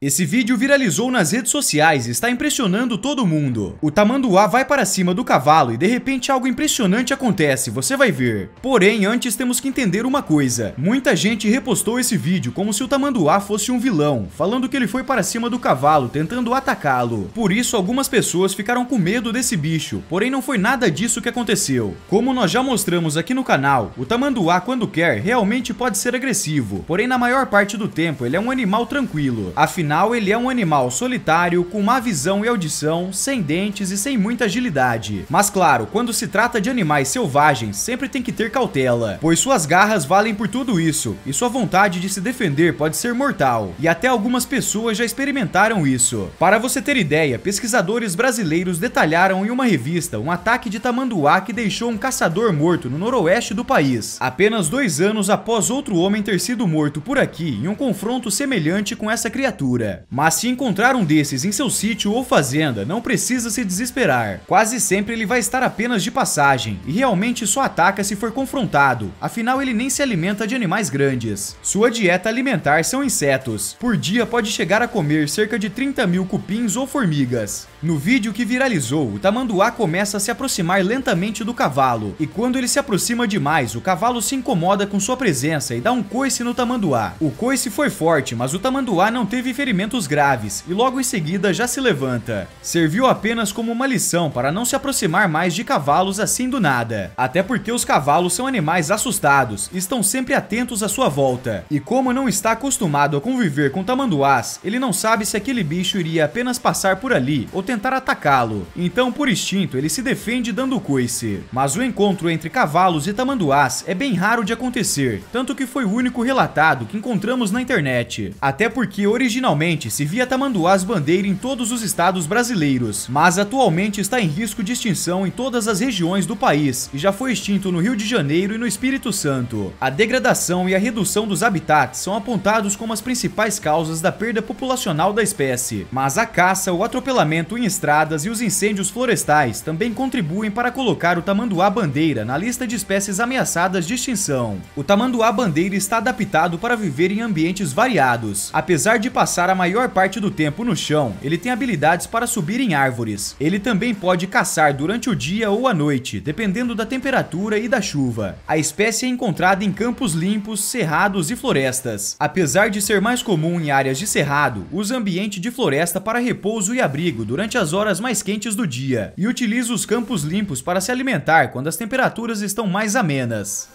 Esse vídeo viralizou nas redes sociais e está impressionando todo mundo. O tamanduá vai para cima do cavalo e de repente algo impressionante acontece, você vai ver. Porém, antes temos que entender uma coisa. Muita gente repostou esse vídeo como se o tamanduá fosse um vilão, falando que ele foi para cima do cavalo tentando atacá-lo. Por isso, algumas pessoas ficaram com medo desse bicho, porém não foi nada disso que aconteceu. Como nós já mostramos aqui no canal, o tamanduá quando quer realmente pode ser agressivo, porém na maior parte do tempo ele é um animal tranquilo. Afinal, Afinal, ele é um animal solitário, com má visão e audição, sem dentes e sem muita agilidade. Mas claro, quando se trata de animais selvagens, sempre tem que ter cautela, pois suas garras valem por tudo isso, e sua vontade de se defender pode ser mortal, e até algumas pessoas já experimentaram isso. Para você ter ideia, pesquisadores brasileiros detalharam em uma revista um ataque de tamanduá que deixou um caçador morto no noroeste do país, apenas dois anos após outro homem ter sido morto por aqui em um confronto semelhante com essa criatura. Mas se encontrar um desses em seu sítio ou fazenda, não precisa se desesperar. Quase sempre ele vai estar apenas de passagem, e realmente só ataca se for confrontado, afinal ele nem se alimenta de animais grandes. Sua dieta alimentar são insetos. Por dia pode chegar a comer cerca de 30 mil cupins ou formigas. No vídeo que viralizou, o tamanduá começa a se aproximar lentamente do cavalo, e quando ele se aproxima demais, o cavalo se incomoda com sua presença e dá um coice no tamanduá. O coice foi forte, mas o tamanduá não teve ferimentos graves, e logo em seguida já se levanta. Serviu apenas como uma lição para não se aproximar mais de cavalos assim do nada, até porque os cavalos são animais assustados e estão sempre atentos à sua volta. E como não está acostumado a conviver com tamanduás, ele não sabe se aquele bicho iria apenas passar por ali ou tentar atacá-lo, então por instinto ele se defende dando coice. Mas o encontro entre cavalos e tamanduás é bem raro de acontecer, tanto que foi o único relatado que encontramos na internet. Até porque originalmente se via tamanduás bandeira em todos os estados brasileiros, mas atualmente está em risco de extinção em todas as regiões do país e já foi extinto no Rio de Janeiro e no Espírito Santo. A degradação e a redução dos habitats são apontados como as principais causas da perda populacional da espécie, mas a caça, o atropelamento destruem estradas e os incêndios florestais também contribuem para colocar o tamanduá bandeira na lista de espécies ameaçadas de extinção. O tamanduá bandeira está adaptado para viver em ambientes variados. Apesar de passar a maior parte do tempo no chão, ele tem habilidades para subir em árvores. Ele também pode caçar durante o dia ou a noite, dependendo da temperatura e da chuva. A espécie é encontrada em campos limpos, cerrados e florestas. Apesar de ser mais comum em áreas de cerrado, usa ambiente de floresta para repouso e abrigo durante durante as horas mais quentes do dia e utiliza os campos limpos para se alimentar quando as temperaturas estão mais amenas.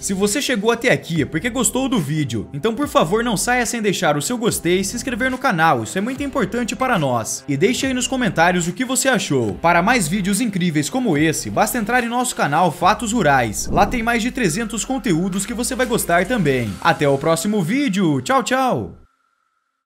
Se você chegou até aqui é porque gostou do vídeo, então por favor não saia sem deixar o seu gostei e se inscrever no canal, isso é muito importante para nós. E deixe aí nos comentários o que você achou. Para mais vídeos incríveis como esse, basta entrar em nosso canal Fatos Rurais. Lá tem mais de 300 conteúdos que você vai gostar também. Até o próximo vídeo, tchau tchau!